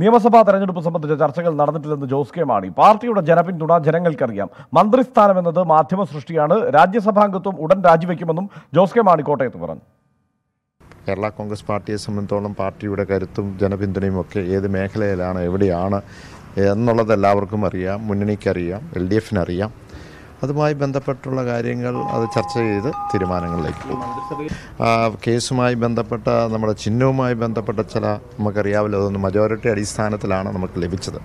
നിയമസഭാ തെരഞ്ഞെടുപ്പ് സംബന്ധിച്ച ചർച്ചകൾ നടന്നിട്ടില്ലെന്ന് ജോസ് കെ മാണി പാർട്ടിയുടെ ജനപിന്തുണ ജനങ്ങൾക്കറിയാം മന്ത്രിസ്ഥാനം എന്നത് മാധ്യമ സൃഷ്ടിയാണ് രാജ്യസഭാംഗത്വം ഉടൻ രാജിവെക്കുമെന്നും ജോസ് കെ മാണി കോട്ടയത്ത് പറഞ്ഞു കേരള കോൺഗ്രസ് പാർട്ടിയെ സംബന്ധിച്ചോളം പാർട്ടിയുടെ കരുത്തും ജനപിന്തുണയും ഒക്കെ ഏത് മേഖലയിലാണ് എവിടെയാണ് എന്നുള്ളത് എല്ലാവർക്കും അറിയാം മുന്നണിക്കറിയാം എൽ ഡി എഫിനറിയാം അതുമായി ബന്ധപ്പെട്ടുള്ള കാര്യങ്ങൾ അത് ചർച്ച ചെയ്ത് തീരുമാനങ്ങളിലേക്ക് പോകും ആ കേസുമായി ബന്ധപ്പെട്ട നമ്മുടെ ചിഹ്നവുമായി ബന്ധപ്പെട്ട ചില നമുക്കറിയാമല്ലോ അതൊന്ന് മജോറിറ്റി അടിസ്ഥാനത്തിലാണ് നമുക്ക് ലഭിച്ചത്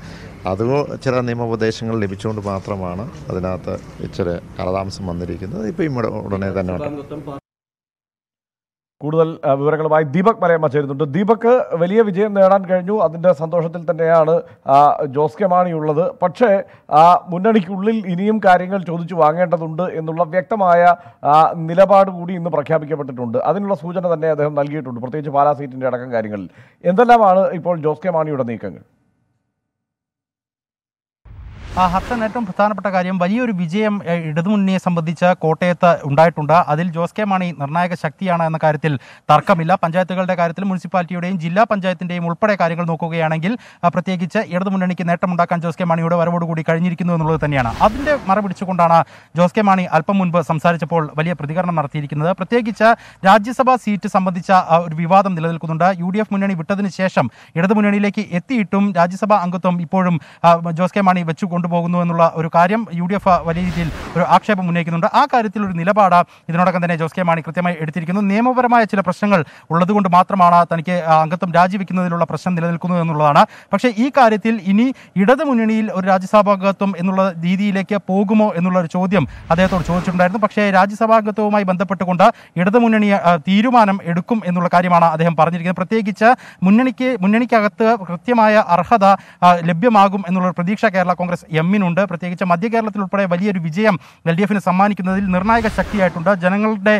അത് ചില നിയമോപദേശങ്ങൾ ലഭിച്ചുകൊണ്ട് മാത്രമാണ് അതിനകത്ത് ഇച്ചിരി കാലതാമസം വന്നിരിക്കുന്നത് ഇപ്പം ഇവിടെ ഉടനെ തന്നെ കൂടുതൽ വിവരങ്ങളുമായി ദീപക് മലയമ്മ ചേരുന്നുണ്ട് ദീപക് വലിയ വിജയം നേടാൻ കഴിഞ്ഞു അതിൻ്റെ സന്തോഷത്തിൽ തന്നെയാണ് ജോസ് കെ മാണിയുള്ളത് പക്ഷേ മുന്നണിക്കുള്ളിൽ ഇനിയും കാര്യങ്ങൾ ചോദിച്ചു വാങ്ങേണ്ടതുണ്ട് എന്നുള്ള വ്യക്തമായ നിലപാട് കൂടി ഇന്ന് പ്രഖ്യാപിക്കപ്പെട്ടിട്ടുണ്ട് അതിനുള്ള സൂചന തന്നെ അദ്ദേഹം നൽകിയിട്ടുണ്ട് പ്രത്യേകിച്ച് പാലാ സീറ്റിൻ്റെ അടക്കം കാര്യങ്ങളിൽ എന്തെല്ലാമാണ് ഇപ്പോൾ ജോസ് കെ മാണിയുടെ നീക്കങ്ങൾ ഹത്തൻ ഏറ്റവും പ്രധാനപ്പെട്ട കാര്യം വലിയൊരു വിജയം ഇടതുമുന്നണിയെ സംബന്ധിച്ച് കോട്ടയത്ത് ഉണ്ടായിട്ടുണ്ട് അതിൽ ജോസ് കെ മാണി നിർണായക ശക്തിയാണ് എന്ന കാര്യത്തിൽ തർക്കമില്ല പഞ്ചായത്തുകളുടെ കാര്യത്തിൽ മുനിസിപ്പാലിറ്റിയുടെയും ജില്ലാ പഞ്ചായത്തിൻ്റെയും ഉൾപ്പെടെ കാര്യങ്ങൾ നോക്കുകയാണെങ്കിൽ പ്രത്യേകിച്ച് ഇടതുമുന്നണിക്ക് നേട്ടമുണ്ടാക്കാൻ ജോസ് കെ മാണിയുടെ വരവോടുകൂടി കഴിഞ്ഞിരിക്കുന്നു എന്നുള്ളത് തന്നെയാണ് അതിൻ്റെ മറപിടിച്ചുകൊണ്ടാണ് ജോസ് കെ മാണി അല്പം മുൻപ് സംസാരിച്ചപ്പോൾ വലിയ പ്രതികരണം നടത്തിയിരിക്കുന്നത് പ്രത്യേകിച്ച് രാജ്യസഭാ സീറ്റ് സംബന്ധിച്ച ഒരു വിവാദം നിലനിൽക്കുന്നുണ്ട് യു ഡി എഫ് മുന്നണി വിട്ടതിന് ശേഷം ഇടതുമുന്നണിയിലേക്ക് എത്തിയിട്ടും രാജ്യസഭാ അംഗത്വം ഇപ്പോഴും ജോസ് കെ മാണി വെച്ചുകൊണ്ട് മുന്നോട്ട് പോകുന്നു എന്നുള്ള ഒരു കാര്യം യു ഡി എഫ് വലിയ രീതിയിൽ ഒരു ആക്ഷേപം ഉന്നയിക്കുന്നുണ്ട് ആ കാര്യത്തിൽ ഒരു നിലപാട് ഇതിനോടകം തന്നെ ജോസ് കെ മാണി കൃത്യമായി എടുത്തിരിക്കുന്നു നിയമപരമായ ചില പ്രശ്നങ്ങൾ ഉള്ളതുകൊണ്ട് മാത്രമാണ് തനിക്ക് അംഗത്വം രാജിവെക്കുന്നതിലുള്ള പ്രശ്നം നിലനിൽക്കുന്നത് എന്നുള്ളതാണ് പക്ഷേ ഈ കാര്യത്തിൽ ഇനി ഇടതുമുന്നണിയിൽ ഒരു രാജ്യസഭാംഗത്വം എന്നുള്ള രീതിയിലേക്ക് പോകുമോ എന്നുള്ള ഒരു ചോദ്യം അദ്ദേഹത്തോട് ചോദിച്ചിട്ടുണ്ടായിരുന്നു പക്ഷേ രാജ്യസഭാംഗത്വവുമായി ബന്ധപ്പെട്ടുകൊണ്ട് ഇടതുമുന്നണി തീരുമാനം എടുക്കും എന്നുള്ള കാര്യമാണ് അദ്ദേഹം പറഞ്ഞിരിക്കുന്നത് പ്രത്യേകിച്ച് മുന്നണിക്ക് മുന്നണിക്കകത്ത് കൃത്യമായ അർഹത ലഭ്യമാകും എന്നുള്ള പ്രതീക്ഷ കേരള കോൺഗ്രസ് എമ്മിനുണ്ട് പ്രത്യേകിച്ച് മധ്യ കേരളത്തിൽ ഉൾപ്പെടെ വലിയൊരു വിജയം എൽ ഡി എഫിന് സമ്മാനിക്കുന്നതിൽ നിർണായക ശക്തിയായിട്ടുണ്ട് ജനങ്ങളുടെ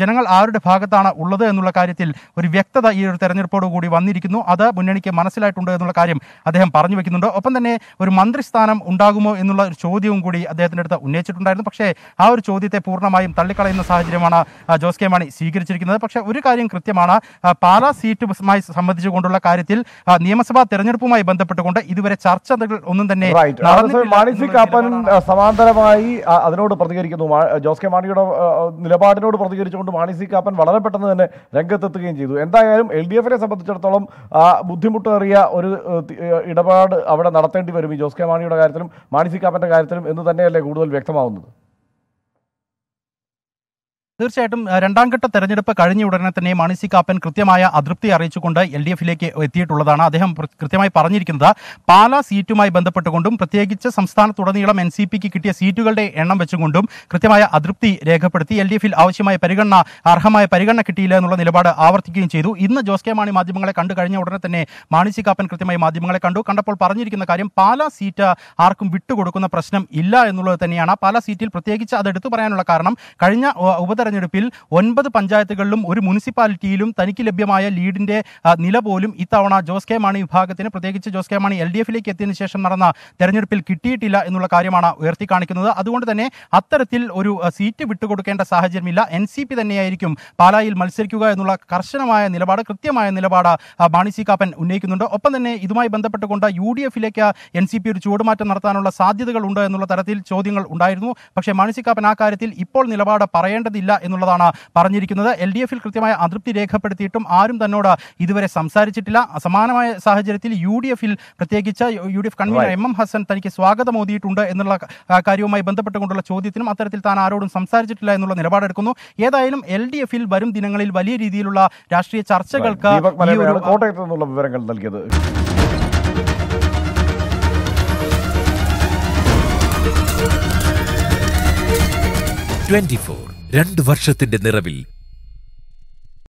ജനങ്ങൾ ആരുടെ ഭാഗത്താണ് ഉള്ളത് എന്നുള്ള കാര്യത്തിൽ ഒരു വ്യക്തത ഈ ഒരു തെരഞ്ഞെടുപ്പോടുകൂടി വന്നിരിക്കുന്നു അത് മുന്നണിക്ക് മനസ്സിലായിട്ടുണ്ട് എന്നുള്ള കാര്യം അദ്ദേഹം പറഞ്ഞു വെക്കുന്നുണ്ട് ഒപ്പം തന്നെ ഒരു മന്ത്രിസ്ഥാനം ഉണ്ടാകുമോ എന്നുള്ള ഒരു ചോദ്യവും കൂടി അദ്ദേഹത്തിൻ്റെ അടുത്ത് ഉന്നയിച്ചിട്ടുണ്ടായിരുന്നു പക്ഷേ ആ ഒരു ചോദ്യത്തെ പൂർണ്ണമായും തള്ളിക്കളയുന്ന സാഹചര്യമാണ് ജോസ് കെ മാണി സ്വീകരിച്ചിരിക്കുന്നത് പക്ഷേ ഒരു കാര്യം കൃത്യമാണ് പാലാ സീറ്റുമായി സംബന്ധിച്ചുകൊണ്ടുള്ള കാര്യത്തിൽ നിയമസഭാ തെരഞ്ഞെടുപ്പുമായി ബന്ധപ്പെട്ടുകൊണ്ട് ഇതുവരെ ചർച്ചകൾ ഒന്നും തന്നെ മാണി സി കാപ്പനും സമാന്തരമായി അതിനോട് പ്രതികരിക്കുന്നു ജോസ് കെ മാണിയുടെ നിലപാടിനോട് പ്രതികരിച്ചുകൊണ്ട് മാണി കാപ്പൻ വളരെ പെട്ടെന്ന് തന്നെ രംഗത്തെത്തുകയും ചെയ്തു എന്തായാലും എൽ ഡി എഫിനെ സംബന്ധിച്ചിടത്തോളം ബുദ്ധിമുട്ടേറിയ ഒരു ഇടപാട് അവിടെ നടത്തേണ്ടി വരും ഈ ജോസ് കെ മാണിയുടെ കാര്യത്തിലും മാണി കാപ്പന്റെ കാര്യത്തിലും എന്ന് തന്നെയല്ലേ കൂടുതൽ വ്യക്തമാവുന്നത് തീർച്ചയായിട്ടും രണ്ടാം ഘട്ട തെരഞ്ഞെടുപ്പ് കഴിഞ്ഞ ഉടനെ തന്നെ മാണി കാപ്പൻ കൃത്യമായ അതൃപ്തി അറിയിച്ചുകൊണ്ട് എൽ ഡി എഫിലേക്ക് എത്തിയിട്ടുള്ളതാണ് അദ്ദേഹം കൃത്യമായി പറഞ്ഞിരിക്കുന്നത് പാലാ സീറ്റുമായി ബന്ധപ്പെട്ടുകൊണ്ടും പ്രത്യേകിച്ച് സംസ്ഥാനത്തുടനീളം എൻ സി പിക്ക് കിട്ടിയ സീറ്റുകളുടെ എണ്ണം വെച്ചുകൊണ്ടും കൃത്യമായ അതൃപ്തി രേഖപ്പെടുത്തി എൽ ഡി എഫിൽ ആവശ്യമായ പരിഗണന അർഹമായ പരിഗണന കിട്ടിയില്ല എന്നുള്ള നിലപാട് ആവർത്തിക്കുകയും ചെയ്തു ഇന്ന് ജോസ് കെ മാണി മാധ്യമങ്ങളെ കണ്ടു കഴിഞ്ഞ ഉടനെ തന്നെ മാണിസി കാപ്പൻ കൃത്യമായി മാധ്യമങ്ങളെ കണ്ടു കണ്ടപ്പോൾ പറഞ്ഞിരിക്കുന്ന കാര്യം പാലാ സീറ്റ് ആർക്കും വിട്ടുകൊടുക്കുന്ന പ്രശ്നം ഇല്ല എന്നുള്ളത് തന്നെയാണ് പാലാ സീറ്റിൽ പ്രത്യേകിച്ച് അത് എടുത്തു പറയാനുള്ള കാരണം കഴിഞ്ഞ ഉപതെരഞ്ഞെടുപ്പ് തെരഞ്ഞെടുപ്പിൽ ഒൻപത് പഞ്ചായത്തുകളിലും ഒരു മുനിസിപ്പാലിറ്റിയിലും തനിക്ക് ലഭ്യമായ ലീഡിന്റെ നില പോലും ഇത്തവണ ജോസ് കെ മാണി വിഭാഗത്തിന് പ്രത്യേകിച്ച് ജോസ് കെ മാണി എൽ ഡി എഫിലേക്ക് എത്തിയതിനു ശേഷം നടന്ന തെരഞ്ഞെടുപ്പിൽ കിട്ടിയിട്ടില്ല എന്നുള്ള കാര്യമാണ് ഉയർത്തി കാണിക്കുന്നത് അതുകൊണ്ട് തന്നെ അത്തരത്തിൽ ഒരു സീറ്റ് വിട്ടുകൊടുക്കേണ്ട സാഹചര്യമില്ല എൻ സി പി തന്നെയായിരിക്കും പാലായിൽ മത്സരിക്കുക എന്നുള്ള കർശനമായ നിലപാട് കൃത്യമായ നിലപാട് മാണി സി കാപ്പൻ ഉന്നയിക്കുന്നുണ്ട് ഒപ്പം തന്നെ ഇതുമായി ബന്ധപ്പെട്ടുകൊണ്ട് യു ഡി എഫിലേക്ക് എൻ സി പി ഒരു ചൂടുമാറ്റം നടത്താനുള്ള സാധ്യതകളുണ്ടോ എന്നുള്ള തരത്തിൽ ചോദ്യങ്ങൾ ഉണ്ടായിരുന്നു പക്ഷേ മാണി സി കാപ്പൻ ആ കാര്യത്തിൽ ഇപ്പോൾ നിലപാട് പറയേണ്ടതില്ല എന്നുള്ളതാണ് പറഞ്ഞിരിക്കുന്നത് എൽ ഡി എഫിൽ കൃത്യമായ അതൃപ്തി രേഖപ്പെടുത്തിയിട്ടും ആരും തന്നോട് ഇതുവരെ സംസാരിച്ചിട്ടില്ല സമാനമായ സാഹചര്യത്തിൽ യു ഡി എഫിൽ പ്രത്യേകിച്ച് U D F convener M M Hassan തനിക്ക് സ്വാഗതം ഓതിയിട്ടുണ്ട് എന്നുള്ള കാര്യവുമായി ബന്ധപ്പെട്ടുകൊണ്ടുള്ള ചോദ്യത്തിനും അത്തരത്തിൽ താൻ ആരോടും സംസാരിച്ചിട്ടില്ല എന്നുള്ള നിലപാടെടുക്കുന്നു ഏതായാലും എൽ ഡി എഫിൽ വരും ദിനങ്ങളിൽ വലിയ രീതിയിലുള്ള രാഷ്ട്രീയ ചർച്ചകൾക്ക് കോട്ടയത്ത് വിവരങ്ങൾ നൽകിയത് ട്വന്റി ഫോർ രണ്ട് വർഷത്തിന്റെ നിറവിൽ